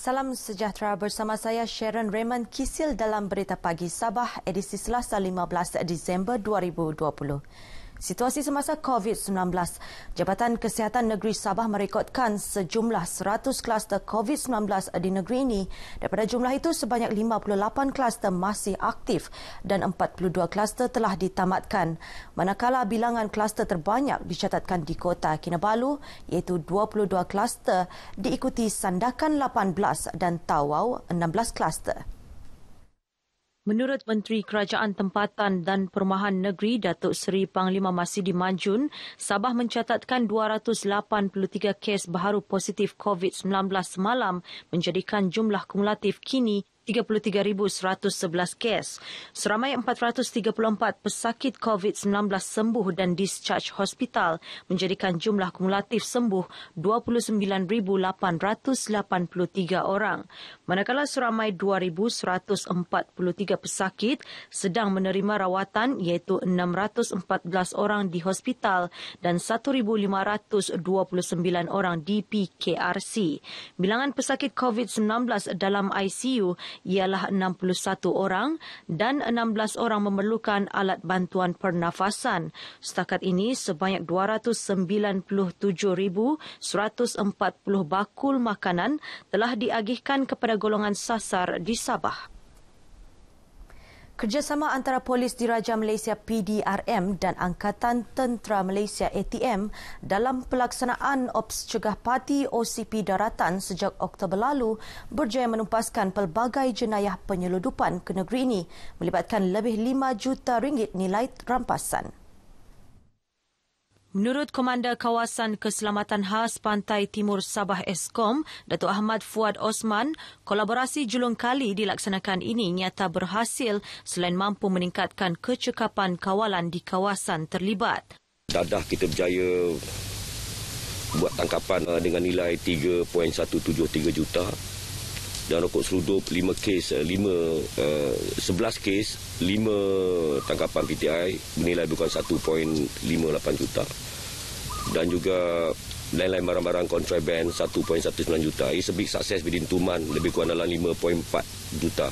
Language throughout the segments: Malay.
Salam sejahtera bersama saya Sharon Raymond Kisil dalam Berita Pagi Sabah edisi Selasa 15 Disember 2020. Situasi semasa COVID-19, Jabatan Kesihatan Negeri Sabah merekodkan sejumlah 100 kluster COVID-19 di negeri ini. Daripada jumlah itu, sebanyak 58 kluster masih aktif dan 42 kluster telah ditamatkan. Manakala bilangan kluster terbanyak dicatatkan di Kota Kinabalu iaitu 22 kluster diikuti Sandakan 18 dan Tawau 16 kluster. Menurut Menteri Kerajaan Tempatan dan Perumahan Negeri Datuk Seri Panglima Masidi Manjun, Sabah mencatatkan 283 kes baharu positif COVID-19 semalam menjadikan jumlah kumulatif kini 33,111 kes. Seramai 434 pesakit COVID-19 sembuh dan discharge hospital menjadikan jumlah kumulatif sembuh 29,883 orang. Manakala seramai 2,143 pesakit sedang menerima rawatan iaitu 614 orang di hospital dan 1,529 orang di PKRC. Bilangan pesakit COVID-19 dalam ICU ialah 61 orang dan 16 orang memerlukan alat bantuan pernafasan. Setakat ini, sebanyak 297,140 bakul makanan telah diagihkan kepada golongan sasar di Sabah. Kerjasama antara Polis Diraja Malaysia PDRM dan Angkatan Tentera Malaysia ATM dalam pelaksanaan Ops Cegah Parti OCP Daratan sejak Oktober lalu berjaya menumpaskan pelbagai jenayah penyeludupan ke negeri ini melibatkan lebih 5 juta ringgit nilai rampasan. Menurut Komander Kawasan Keselamatan Khas Pantai Timur Sabah Eskom, Datuk Ahmad Fuad Osman, kolaborasi julung kali dilaksanakan ini nyata berhasil selain mampu meningkatkan kecekapan kawalan di kawasan terlibat. Dadah kita berjaya buat tangkapan uh, dengan nilai 3.173 juta dan rokok seludup 5 kes, 5 uh, 11 kes, 5 tangkapan PTI bernilai bukan 1.58 juta. Dan juga lain-lain barang-barang contraband 1.19 juta. It's a big success within 2 months, lebih kurang dalam 5.4 juta.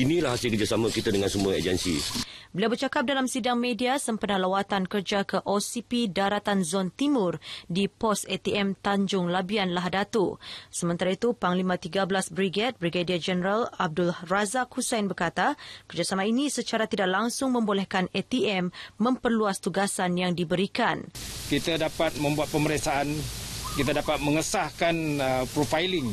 Inilah hasil kerjasama kita dengan semua agensi. Beliau bercakap dalam sidang media sempena lawatan kerja ke OCP Daratan Zon Timur di pos ATM Tanjung Labian Lahad Datu. Sementara itu, Panglima 13 Brigade, Brigadier General Abdul Razak Hussein berkata, kerjasama ini secara tidak langsung membolehkan ATM memperluas tugasan yang diberikan. Kita dapat membuat pemeriksaan, kita dapat mengesahkan uh, profiling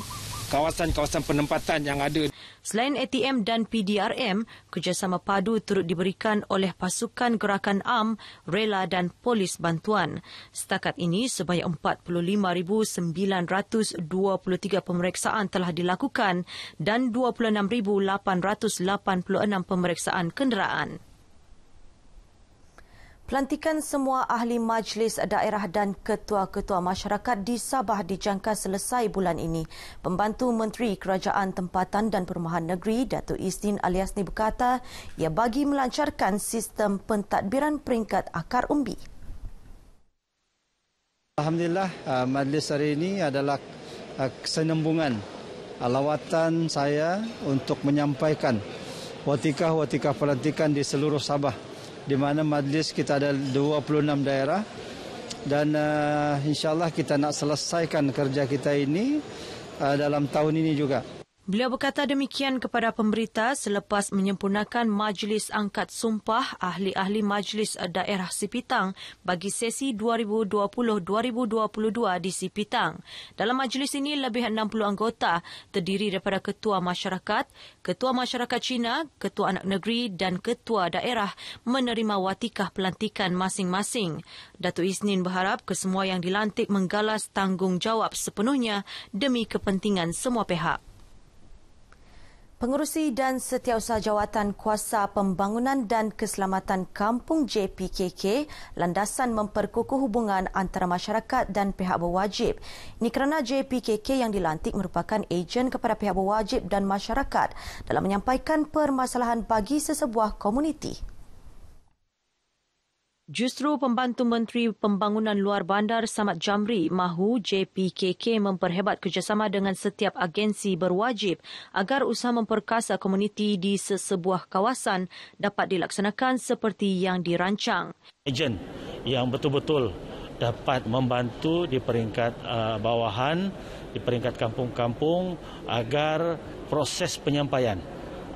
kawasan-kawasan penempatan yang ada. Selain ATM dan PDRM, kerjasama padu turut diberikan oleh pasukan gerakan AM, rela dan polis bantuan. Setakat ini, sebanyak 45,923 pemeriksaan telah dilakukan dan 26,886 pemeriksaan kenderaan. Pelantikan semua ahli majlis daerah dan ketua-ketua masyarakat di Sabah dijangka selesai bulan ini. Pembantu Menteri Kerajaan Tempatan dan Perumahan Negeri, Datuk Isnin Aliasni berkata, ia bagi melancarkan sistem pentadbiran peringkat akar umbi. Alhamdulillah, uh, majlis hari ini adalah uh, kesenambungan uh, lawatan saya untuk menyampaikan watikah-watikah pelantikan di seluruh Sabah di mana majlis kita ada 26 daerah dan uh, eh, insyaallah kita nak selesaikan kerja kita ini uh, dalam tahun ini juga. Beliau berkata demikian kepada pemberita selepas menyempurnakan majlis angkat sumpah ahli-ahli majlis daerah Sipitang bagi sesi 2020-2022 di Sipitang. Dalam majlis ini lebih 60 anggota terdiri daripada ketua masyarakat, ketua masyarakat Cina, ketua anak negeri dan ketua daerah menerima watikah pelantikan masing-masing. Datuk Isnin berharap kesemua yang dilantik menggalas tanggungjawab sepenuhnya demi kepentingan semua pihak. Pengurusi dan Setiausaha Jawatan Kuasa Pembangunan dan Keselamatan Kampung JPKK landasan memperkukuh hubungan antara masyarakat dan pihak berwajib. Ini kerana JPKK yang dilantik merupakan ejen kepada pihak berwajib dan masyarakat dalam menyampaikan permasalahan bagi sesebuah komuniti. Justru pembantu Menteri Pembangunan Luar Bandar Samad Jamri mahu JPKK memperhebat kerjasama dengan setiap agensi berwajib agar usaha memperkasa komuniti di sesebuah kawasan dapat dilaksanakan seperti yang dirancang. Ejen yang betul-betul dapat membantu di peringkat uh, bawahan, di peringkat kampung-kampung agar proses penyampaian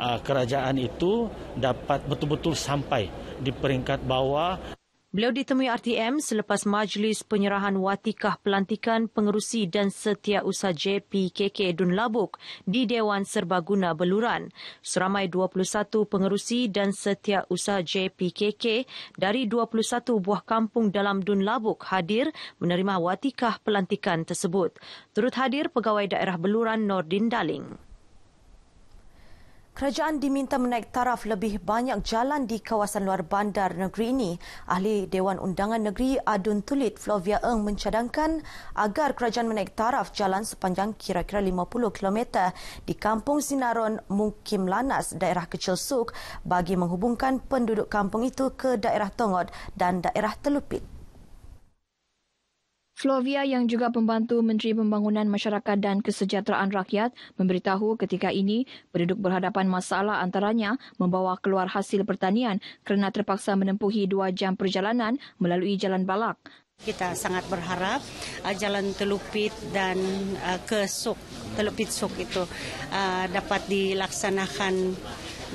uh, kerajaan itu dapat betul-betul sampai di peringkat bawah. Beliau ditemui RTM selepas majlis penyerahan watikah pelantikan pengerusi dan setiausaha JPKK Dun Labuk di Dewan Serbaguna Beluran. Seramai 21 pengerusi dan setiausaha JPKK dari 21 buah kampung dalam Dun Labuk hadir menerima watikah pelantikan tersebut. Turut hadir pegawai daerah Beluran Nordin Daling. Kerajaan diminta menaik taraf lebih banyak jalan di kawasan luar bandar negeri ini. Ahli Dewan Undangan Negeri Adun Tulit Flavia Eng mencadangkan agar kerajaan menaik taraf jalan sepanjang kira-kira 50 km di Kampung Sinaron, Mukim Lanas, daerah Kecil Suk bagi menghubungkan penduduk kampung itu ke daerah Tongod dan daerah Telupit. Flavia yang juga pembantu Menteri Pembangunan Masyarakat dan Kesejahteraan Rakyat memberitahu ketika ini penduduk berhadapan masalah antaranya membawa keluar hasil pertanian kerana terpaksa menempuhi dua jam perjalanan melalui jalan balak. Kita sangat berharap uh, jalan Telupit dan uh, ke Suk, Telupit Suk itu uh, dapat dilaksanakan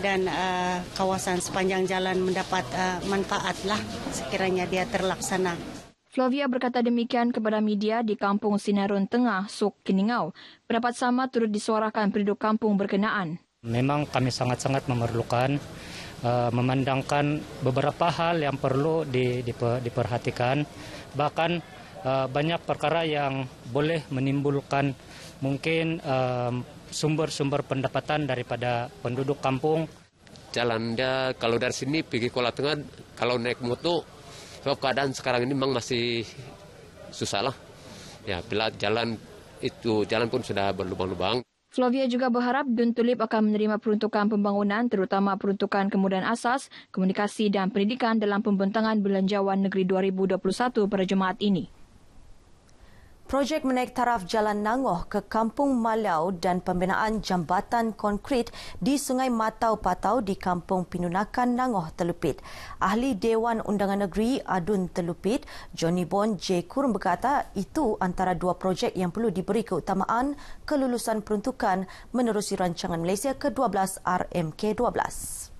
dan uh, kawasan sepanjang jalan mendapat uh, manfaat sekiranya dia terlaksana. Flavia berkata demikian kepada media di kampung Sinarun Tengah, Suk Kiningau. Pendapat sama turut disuarakan penduduk kampung berkenaan. Memang kami sangat-sangat memerlukan uh, memandangkan beberapa hal yang perlu di, di, diperhatikan. Bahkan uh, banyak perkara yang boleh menimbulkan mungkin eh, sumber-sumber uh, pendapatan daripada penduduk kampung. Jalan dia kalau dari sini pergi Kuala Tengah, kalau naik motor keadaan sekarang ini memang masih susah lah. Ya, bila jalan itu jalan pun sudah berlubang-lubang. Flavia juga berharap Dun Tulip akan menerima peruntukan pembangunan terutama peruntukan kemudahan asas, komunikasi dan pendidikan dalam pembentangan belanjawan negeri 2021 pada Jumaat ini. Projek menaik taraf Jalan Nangoh ke Kampung Malau dan pembinaan jambatan konkrit di Sungai Matau Patau di Kampung Pinunakan Nangoh Telupit. Ahli Dewan Undangan Negeri Adun Telupit, Johnny Bon J. Kurum berkata itu antara dua projek yang perlu diberi keutamaan kelulusan peruntukan menerusi Rancangan Malaysia ke-12 RMK 12.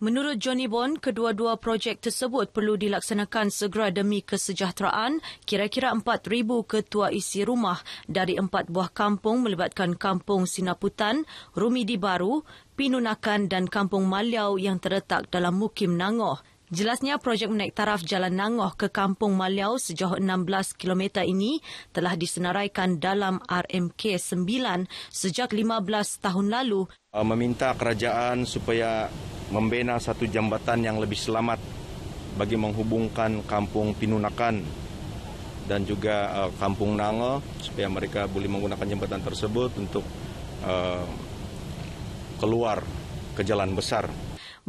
Menurut Johnny Bond, kedua-dua projek tersebut perlu dilaksanakan segera demi kesejahteraan kira-kira 4,000 ketua isi rumah dari empat buah kampung melibatkan Kampung Sinaputan, Rumidi Baru, Pinunakan dan Kampung Maliau yang terletak dalam Mukim Nangoh. Jelasnya projek menaik taraf Jalan Nangoh ke Kampung Maliau sejauh 16 km ini telah disenaraikan dalam RMK 9 sejak 15 tahun lalu. Uh, meminta kerajaan supaya membina satu jambatan yang lebih selamat bagi menghubungkan Kampung Pinunakan dan juga uh, Kampung Nangoh supaya mereka boleh menggunakan jambatan tersebut untuk uh, keluar ke jalan besar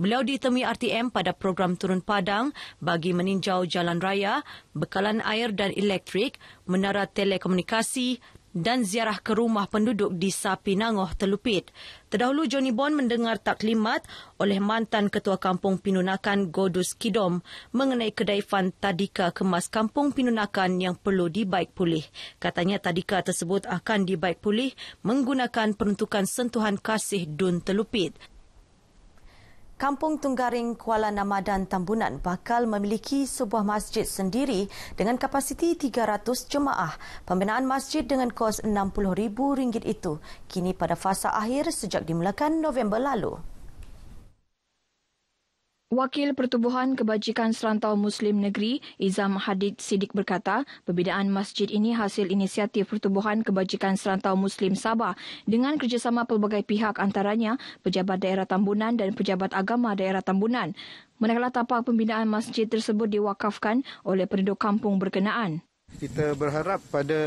Beliau ditemui RTM pada program Turun Padang bagi meninjau jalan raya, bekalan air dan elektrik, menara telekomunikasi dan ziarah ke rumah penduduk di Sapi Nangoh Telupit. Terdahulu, Johnny Bond mendengar taklimat oleh mantan ketua kampung Pinunakan Godus Kidom mengenai kedai fan tadika kemas kampung Pinunakan yang perlu dibaik pulih. Katanya tadika tersebut akan dibaik pulih menggunakan peruntukan sentuhan kasih Dun Telupit. Kampung Tunggaring Kuala dan Tambunan bakal memiliki sebuah masjid sendiri dengan kapasiti 300 jemaah. Pembinaan masjid dengan kos RM60,000 itu kini pada fasa akhir sejak dimulakan November lalu. Wakil Pertubuhan Kebajikan Serantau Muslim Negeri Izam Hadid Sidik berkata, perbezaan masjid ini hasil inisiatif Pertubuhan Kebajikan Serantau Muslim Sabah dengan kerjasama pelbagai pihak antaranya Pejabat Daerah Tambunan dan Pejabat Agama Daerah Tambunan. Manakala tapak pembinaan masjid tersebut diwakafkan oleh penduduk kampung berkenaan kita berharap pada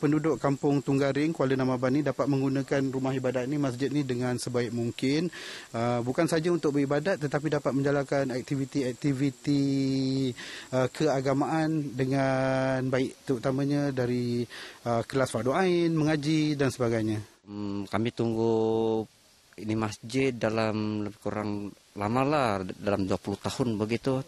penduduk kampung Tunggaring Kuala Namaban ini dapat menggunakan rumah ibadat ini masjid ini dengan sebaik mungkin uh, bukan saja untuk beribadat tetapi dapat menjalankan aktiviti-aktiviti uh, keagamaan dengan baik terutamanya dari uh, kelas fardu ain mengaji dan sebagainya hmm, kami tunggu ini masjid dalam kurang lama lah, dalam 20 tahun begitu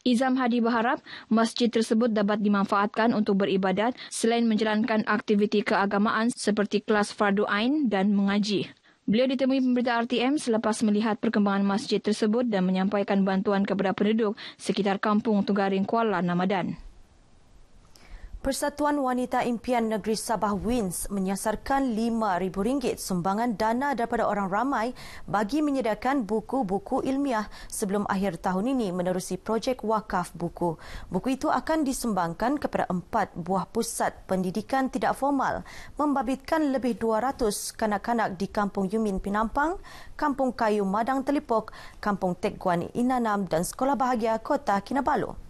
Izam Hadi berharap masjid tersebut dapat dimanfaatkan untuk beribadat selain menjalankan aktiviti keagamaan seperti kelas fardu ain dan mengaji. Beliau ditemui pemberita RTM selepas melihat perkembangan masjid tersebut dan menyampaikan bantuan kepada penduduk sekitar kampung Tunggaring Kuala Namadan. Persatuan Wanita Impian Negeri Sabah WINS menyasarkan RM5,000 sumbangan dana daripada orang ramai bagi menyediakan buku-buku ilmiah sebelum akhir tahun ini menerusi projek wakaf buku. Buku itu akan disumbangkan kepada empat buah pusat pendidikan tidak formal membabitkan lebih 200 kanak-kanak di Kampung Yumin Pinampang, Kampung Kayu Madang Telipok, Kampung Tek Inanam dan Sekolah Bahagia Kota Kinabalu.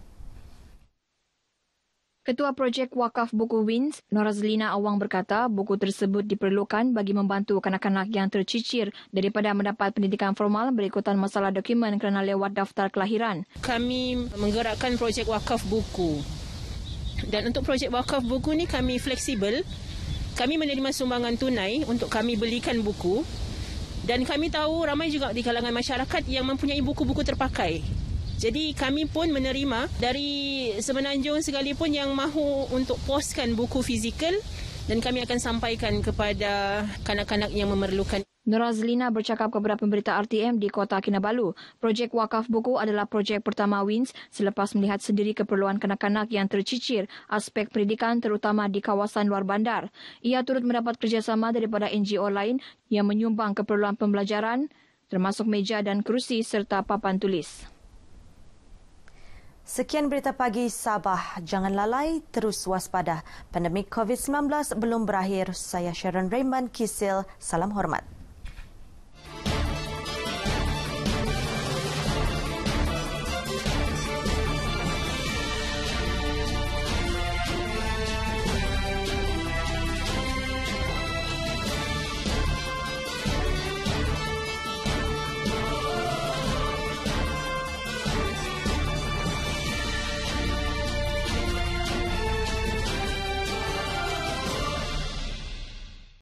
Ketua Projek Wakaf Buku Wins, Norazlina Awang berkata buku tersebut diperlukan bagi membantu kanak-kanak yang tercicir daripada mendapat pendidikan formal berikutan masalah dokumen kerana lewat daftar kelahiran. Kami menggerakkan Projek Wakaf Buku. Dan untuk Projek Wakaf Buku ni kami fleksibel. Kami menerima sumbangan tunai untuk kami belikan buku. Dan kami tahu ramai juga di kalangan masyarakat yang mempunyai buku-buku terpakai. Jadi kami pun menerima dari semenanjung sekalipun yang mahu untuk poskan buku fizikal dan kami akan sampaikan kepada kanak-kanak yang memerlukan. Nur Azlina bercakap kepada pemberita RTM di Kota Kinabalu. Projek wakaf buku adalah projek pertama WINS selepas melihat sendiri keperluan kanak-kanak yang tercicir aspek pendidikan terutama di kawasan luar bandar. Ia turut mendapat kerjasama daripada NGO lain yang menyumbang keperluan pembelajaran termasuk meja dan kerusi serta papan tulis. Sekian berita pagi Sabah. Jangan lalai, terus waspada. Pandemik COVID-19 belum berakhir. Saya Sharon Raymond Kisil. Salam hormat.